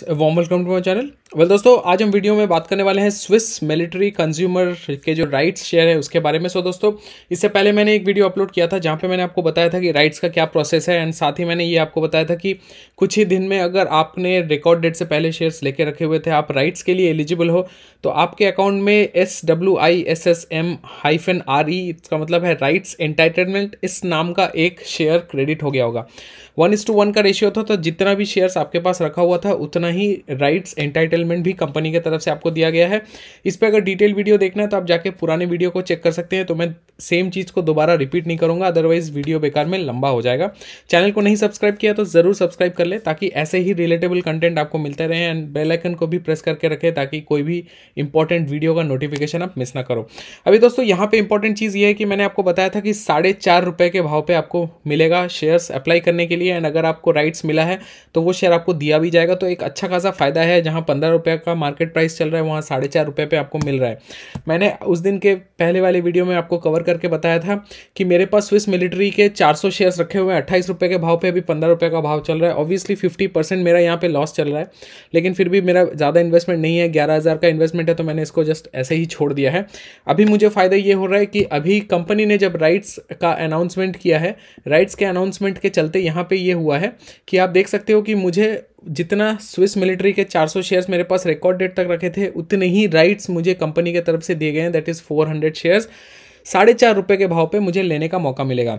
A warm welcome to my channel. Well well, दोस्तों आज हम वीडियो में बात करने वाले हैं स्विस मिलिट्री कंज्यूमर के जो राइट्स शेयर है उसके बारे में सो दोस्तों इससे पहले मैंने एक वीडियो अपलोड किया था जहाँ पे मैंने आपको बताया था कि राइट्स का क्या प्रोसेस है एंड साथ ही मैंने ये आपको बताया था कि कुछ ही दिन में अगर आपने रिकॉर्ड डेट से पहले शेयर्स लेके रखे हुए थे आप राइट्स के लिए एलिजिबल हो तो आपके अकाउंट में S W I S S M hyphen R E इसका मतलब है राइट्स एंटाइटलमेंट इस नाम का एक शेयर क्रेडिट हो गया होगा वन इज टू वन का रेशियो था तो जितना भी शेयर्स आपके पास रखा हुआ था उतना ही राइट्स एंटाइटल सेटलमेंट भी कंपनी की तरफ से आपको दिया गया है इस पर अगर डिटेल वीडियो देखना है तो आप जाके पुराने वीडियो को चेक कर सकते हैं तो मैं सेम चीज़ को दोबारा रिपीट नहीं करूँगा अदरवाइज वीडियो बेकार में लंबा हो जाएगा चैनल को नहीं सब्सक्राइब किया तो ज़रूर सब्सक्राइब कर ले ताकि ऐसे ही रिलेटेबल कंटेंट आपको मिलते रहे एंड बेलाइकन को भी प्रेस करके रखें ताकि कोई भी इंपॉर्टेंट वीडियो का नोटिफिकेशन आप मिस ना करो अभी दोस्तों यहाँ पर इंपॉर्टेंट चीज़ ये है कि मैंने आपको बताया था कि साढ़े चार रुपये के भाव पर आपको मिलेगा शेयर्स अप्लाई करने के लिए एंड अगर आपको राइट्स मिला है तो वो शेयर आपको दिया भी जाएगा तो एक अच्छा खासा फायदा है जहाँ पंद्रह हज़ार रुपये का मार्केट प्राइस चल रहा है वहाँ साढ़े चार रुपये पर आपको मिल रहा है मैंने उस दिन के पहले वाले वीडियो में आपको कवर करके बताया था कि मेरे पास स्विस मिलिट्री के चार सौ शेयर्स रखे हुए हैं अट्ठाईस रुपये के भाव पर अभी पंद्रह रुपये का भाव चल रहा है ऑब्वियसली फिफ्टी परसेंट मेरा यहाँ पे लॉस चल रहा है लेकिन फिर भी मेरा ज़्यादा इन्वेस्टमेंट नहीं है ग्यारह हज़ार का इन्वेस्टमेंट है तो मैंने इसको जस्ट ऐसे ही छोड़ दिया है अभी मुझे फ़ायदा ये हो रहा है कि अभी कंपनी ने जब राइट्स का अनाउंसमेंट किया है राइट्स के अनाउंसमेंट के चलते यहाँ पे ये हुआ है कि आप देख सकते हो कि मुझे जितना स्विस मिलिट्री के 400 शेयर्स मेरे पास रिकॉर्ड डेट तक रखे थे उतने ही राइट्स मुझे कंपनी की तरफ से दिए गए हैं दैट इज़ 400 शेयर्स साढ़े चार रुपये के भाव पे मुझे लेने का मौका मिलेगा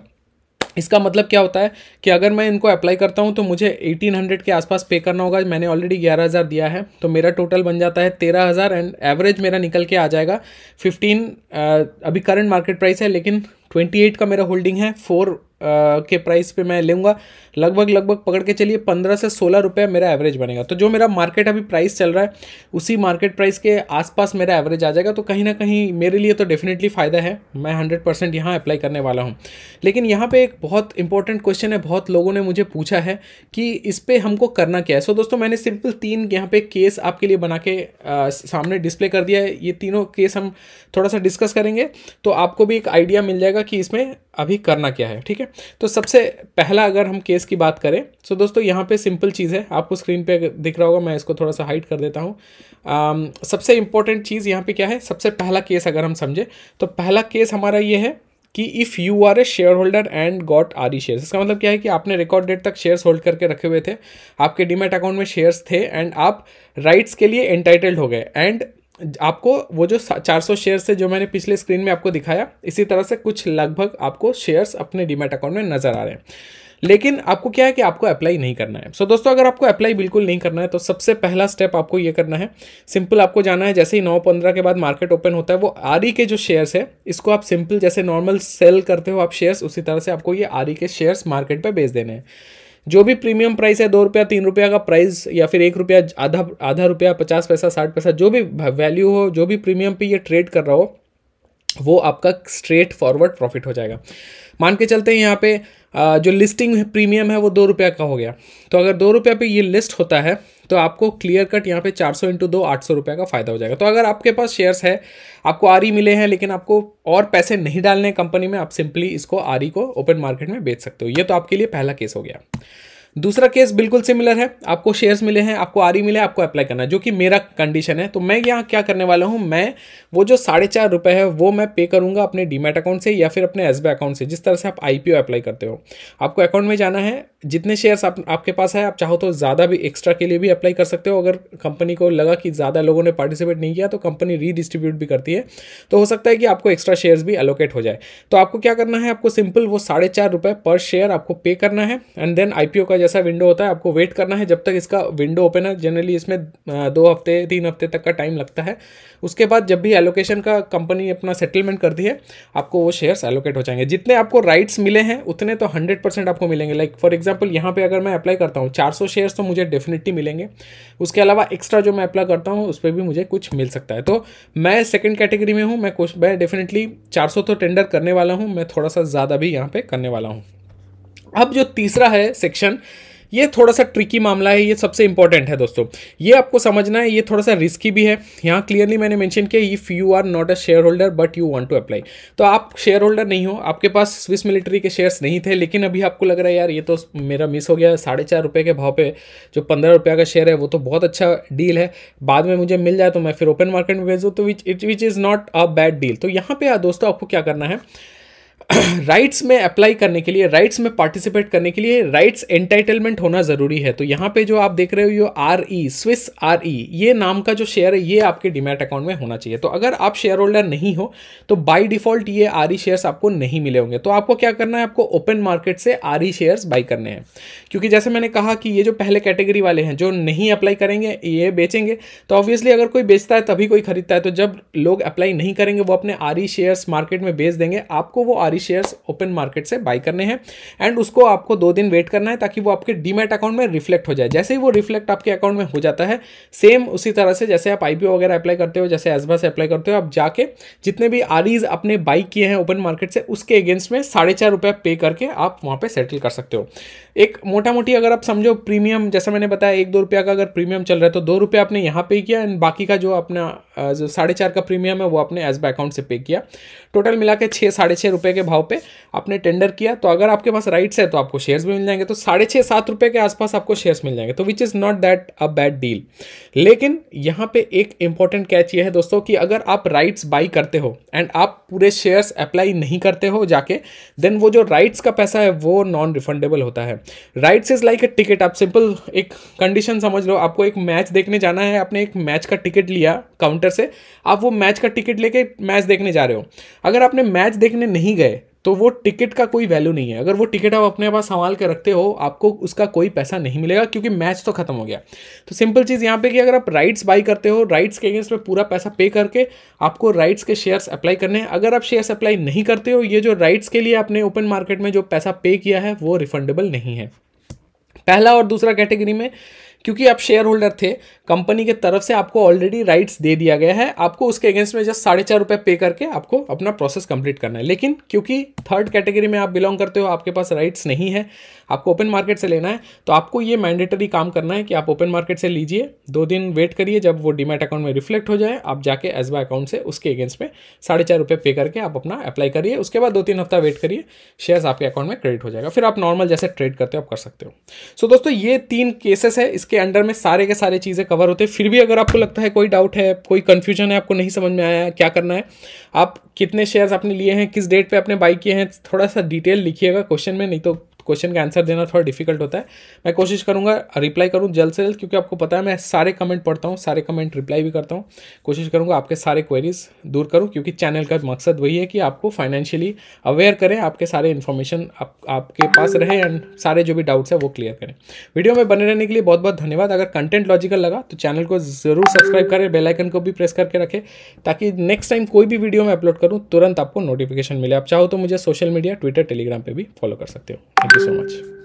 इसका मतलब क्या होता है कि अगर मैं इनको अप्लाई करता हूँ तो मुझे 1800 के आसपास पे करना होगा मैंने ऑलरेडी 11000 दिया है तो मेरा टोटल बन जाता है 13000 एंड एवरेज मेरा निकल के आ जाएगा 15 अभी करंट मार्केट प्राइस है लेकिन 28 का मेरा होल्डिंग है फोर के प्राइस पे मैं लूँगा लगभग लगभग पकड़ के चलिए पंद्रह से सोलह रुपये मेरा एवरेज बनेगा तो जो मेरा मार्केट अभी प्राइस चल रहा है उसी मार्केट प्राइस के आसपास मेरा एवरेज आ जाएगा तो कहीं ना कहीं मेरे लिए तो डेफिनेटली फ़ायदा है मैं हंड्रेड परसेंट यहाँ अप्लाई करने वाला हूँ लेकिन यहाँ पर एक बहुत इंपॉर्टेंट क्वेश्चन है बहुत लोगों ने मुझे पूछा है कि इस पर हमको करना क्या है सो so, दोस्तों मैंने सिंपल तीन यहाँ पे केस आपके लिए बना के आ, सामने डिस्प्ले कर दिया है ये तीनों केस हम थोड़ा सा डिस्कस करेंगे तो आपको भी एक आइडिया मिल जाएगा कि इसमें अभी करना क्या है ठीक है तो सबसे पहला अगर हम केस की बात करें तो दोस्तों यहाँ पे सिंपल चीज़ है आपको स्क्रीन पे दिख रहा होगा मैं इसको थोड़ा सा हाइड कर देता हूँ um, सबसे इंपॉर्टेंट चीज़ यहाँ पे क्या है सबसे पहला केस अगर हम समझे तो पहला केस हमारा ये है कि if you are a share holder and got R E share इसका मतलब क्या है कि आपने रिकॉर्ड डेट तक शेयर्स होल्ड करके रखे हुए थे आपके डीमेट अकाउंट में शेयर्स थे एंड आप राइट्स के लिए एंटाइटल्ड हो गए एंड आपको वो जो 400 शेयर्स है जो मैंने पिछले स्क्रीन में आपको दिखाया इसी तरह से कुछ लगभग आपको शेयर्स अपने डीमेट अकाउंट में नज़र आ रहे हैं लेकिन आपको क्या है कि आपको अप्लाई नहीं करना है सो so, दोस्तों अगर आपको अप्लाई बिल्कुल नहीं करना है तो सबसे पहला स्टेप आपको ये करना है सिंपल आपको जाना है जैसे ही नौ पंद्रह के बाद मार्केट ओपन होता है वो आरी के जो शेयर्स है इसको आप सिंपल जैसे नॉर्मल सेल करते हो आप शेयर्स उसी तरह से आपको ये आरी के शेयर्स मार्केट पर बेच देने हैं जो भी प्रीमियम प्राइस है दो रुपया तीन रुपया का प्राइस या फिर एक रुपया आधा आधा रुपया पचास पैसा साठ पैसा जो भी वैल्यू हो जो भी प्रीमियम पे ये ट्रेड कर रहा हो वो आपका स्ट्रेट फॉरवर्ड प्रॉफिट हो जाएगा मान के चलते हैं यहाँ पे जो लिस्टिंग प्रीमियम है वो दो रुपया का हो गया तो अगर दो रुपया पे ये लिस्ट होता है तो आपको क्लियर कट यहाँ पे चार सौ इंटू दो आठ सौ रुपये का फ़ायदा हो जाएगा तो अगर आपके पास शेयर्स है आपको आर मिले हैं लेकिन आपको और पैसे नहीं डालने कंपनी में आप सिंपली इसको आर को ओपन मार्केट में बेच सकते हो ये तो आपके लिए पहला केस हो गया दूसरा केस बिल्कुल सिमिलर है आपको शेयर्स मिले हैं आपको आर मिले आपको अप्लाई करना है जो कि मेरा कंडीशन है तो मैं यहाँ क्या करने वाला हूँ मैं वो जो साढ़े चार रुपये है वो मैं पे करूँगा अपने डीमेट अकाउंट से या फिर अपने एस अकाउंट से जिस तरह से आप आई अप्लाई करते हो आपको अकाउंट में जाना है जितने शेयर्स आप आपके पास है आप चाहो तो ज़्यादा भी एक्स्ट्रा के लिए भी अप्लाई कर सकते हो अगर कंपनी को लगा कि ज़्यादा लोगों ने पार्टिसिपेट नहीं किया तो कंपनी रीडिस्ट्रीब्यूट भी करती है तो हो सकता है कि आपको एक्स्ट्रा शेयर्स भी अलोकेट हो जाए तो आपको क्या करना है आपको सिंपल वो साढ़े चार रुपये पर शेयर आपको पे करना है एंड देन आई का जैसा विंडो होता है आपको वेट करना है जब तक इसका विंडो ओपन है जनरली इसमें दो हफ्ते तीन हफ्ते तक का टाइम लगता है उसके बाद जब भी एलोकेशन का कंपनी अपना सेटलमेंट करती है आपको वो शेयर्स एलोकेट हो जाएंगे जितने आपको राइट्स मिले हैं उतने तो हंड्रेड आपको मिलेंगे लाइक फॉर एग्जाम्पल एग्जाम्पल यहाँ पे अगर मैं अप्लाई करता हूँ 400 शेयर्स तो मुझे डेफिनेटली मिलेंगे उसके अलावा एक्स्ट्रा जो मैं अप्लाई करता हूँ उस पर भी मुझे कुछ मिल सकता है तो मैं सेकेंड कैटेगरी में हूँ मैं कुछ मैं डेफिनेटली चार तो टेंडर करने वाला हूँ मैं थोड़ा सा ज़्यादा भी यहाँ पर करने वाला हूँ अब जो तीसरा है सेक्शन ये थोड़ा सा ट्रिकी मामला है ये सबसे इंपॉर्टेंट है दोस्तों ये आपको समझना है ये थोड़ा सा रिस्की भी है यहाँ क्लियरली मैंने मैंशन किया if you are not a share holder but you want to apply तो आप शेयर होल्डर नहीं हो आपके पास स्विस मिलिट्री के शेयर्स नहीं थे लेकिन अभी आपको लग रहा है यार ये तो मेरा मिस हो गया साढ़े चार रुपये के भाव पे जो पंद्रह रुपये का शेयर है वो तो बहुत अच्छा डील है बाद में मुझे मिल जाए तो मैं फिर ओपन मार्केट में भेजूँ तो which it which is not a bad deal तो यहाँ पे दोस्तों आपको क्या करना है राइट्स में अप्लाई करने के लिए राइट्स में पार्टिसिपेट करने के लिए राइट्स एंटाइटलमेंट होना ज़रूरी है तो यहाँ पे जो आप देख रहे हो ये R E swiss R E ये नाम का जो शेयर है ये आपके डिमेट अकाउंट में होना चाहिए तो अगर आप शेयर होल्डर नहीं हो तो बाई डिफॉल्ट ये आर ई शेयर्स आपको नहीं मिले होंगे तो आपको क्या करना है आपको ओपन मार्केट से आर ई शेयर्स बाई करने हैं क्योंकि जैसे मैंने कहा कि ये जो पहले कैटेगरी वाले हैं जो नहीं अप्लाई करेंगे ये बेचेंगे तो ऑब्वियसली अगर कोई बेचता है तभी कोई खरीदता है तो जब लोग अप्लाई नहीं करेंगे वो अपने आर ई शेयर्स मार्केट में बेच देंगे आपको वो आर सारी शेयर्स ओपन मार्केट से बाई करने हैं एंड उसको आपको दो दिन वेट करना है ताकि वो आपके डीमेट अकाउंट में रिफ्लेक्ट हो जाए जैसे ही वो रिफ्लेक्ट आपके अकाउंट में हो जाता है सेम उसी तरह से जैसे आप आई वगैरह अप्लाई करते हो जैसे एजबा से अप्लाई करते हो आप जाके जितने भी आर आपने बाई किए हैं ओपन मार्केट से उसके अगेंस्ट में साढ़े चार रुपया पे करके आप वहां पर सेटल कर सकते हो एक मोटा मोटी अगर आप समझो प्रीमियम जैसा मैंने बताया एक दो रुपया का अगर प्रीमियम चल रहा है तो दो रुपया आपने यहाँ पे किया एंड बाकी का जो अपना जो साढ़े चार का प्रीमियम है वो आपने एस अकाउंट से पे किया टोटल मिला के छः साढ़े छः रुपये के भाव पे आपने टेंडर किया तो अगर आपके पास राइट्स है तो आपको शेयर्स भी मिल जाएंगे तो साढ़े छः सात रुपये के आसपास आपको शेयर्स मिल जाएंगे तो which is not that a bad deal लेकिन यहाँ पे एक इंपॉर्टेंट कैच ये है दोस्तों कि अगर आप राइट्स बाई करते हो एंड आप पूरे शेयर्स अप्लाई नहीं करते हो जाके देन वो जो राइट्स का पैसा है वो नॉन रिफंडेबल होता है rights is like a ticket आप सिंपल एक कंडीशन समझ लो आपको एक मैच देखने जाना है आपने एक मैच का टिकट लिया काउंट काउंटर से आप वो मैच का टिकट लेके मैच देखने जा रहे हो अगर आपने मैच देखने नहीं गए तो वो टिकट का कोई वैल्यू नहीं है अगर वो टिकट आप अपने पास संभाल कर रखते हो आपको उसका कोई पैसा नहीं मिलेगा क्योंकि मैच तो खत्म हो गया तो सिंपल चीज़ यहाँ पे कि अगर आप राइट्स बाई करते हो राइट्स के अगेंस्ट में पूरा पैसा पे करके आपको राइट्स के शेयर्स अप्लाई करने हैं अगर आप शेयर्स अप्लाई नहीं करते हो ये जो राइट्स के लिए आपने ओपन मार्केट में जो पैसा पे किया है वो रिफंडेबल नहीं है पहला और दूसरा कैटेगरी में क्योंकि आप शेयर होल्डर थे कंपनी के तरफ से आपको ऑलरेडी राइट्स दे दिया गया है आपको उसके अगेंस्ट में जस्ट साढ़े चार रुपये पे करके आपको अपना प्रोसेस कंप्लीट करना है लेकिन क्योंकि थर्ड कैटेगरी में आप बिलोंग करते हो आपके पास राइट्स नहीं है आपको ओपन मार्केट से लेना है तो आपको ये मैंडेटरी काम करना है कि आप ओपन मार्केट से लीजिए दो दिन वेट करिए जब वो डिमेट अकाउंट में रिफ्लेक्ट हो जाए आप जाके एस अकाउंट से उसके अगेंस्ट में साढ़े चार रुपये पे करके आप अपना अप्लाई करिए उसके बाद दो तीन हफ्ता वेट करिए शेयर्स आपके अकाउंट में क्रेडिट हो जाएगा फिर आप नॉर्मल जैसे ट्रेड करते हो आप कर सकते हो सो so, दोस्तों ये तीन केसेस है इसके उसके अंडर में सारे के सारे चीज़ें कवर होते हैं फिर भी अगर आपको लगता है कोई डाउट है कोई कन्फ्यूजन है आपको नहीं समझ में आया क्या करना है आप कितने शेयर्स आपने लिए हैं किस डेट पे आपने बाई किए हैं थोड़ा सा डिटेल लिखिएगा क्वेश्चन में नहीं तो क्वेश्चन का आंसर देना थोड़ा डिफिकल्ट होता है मैं कोशिश करूँगा रिप्लाई करूँ जल्द से जल्द क्योंकि आपको पता है मैं सारे कमेंट पढ़ता हूँ सारे कमेंट रिप्लाई भी करता हूँ कोशिश करूँगा आपके सारे क्वेरीज दूर करूँ क्योंकि चैनल का मकसद वही है कि आपको फाइनेंशियली अवेयर करें आपके सारे इन्फॉर्मेशन आप, आपके पास रहे एंड सारे जो भी डाउट्स हैं वो क्लियर करें वीडियो में बने रहने के लिए बहुत बहुत धन्यवाद अगर कंटेंट लॉजिकल लगा तो चैनल को ज़रूर सब्सक्राइब करें बेलाइकन को भी प्रेस करके रखें ताकि नेक्स्ट टाइम कोई भी वीडियो मैं अपलोड करूँ तुरंत आपको नोटिफिकेशन मिले आप चाहो तो मुझे सोशल मीडिया ट्विटर टेलीग्राम पर भी फॉलो कर सकते हो Thank you so much.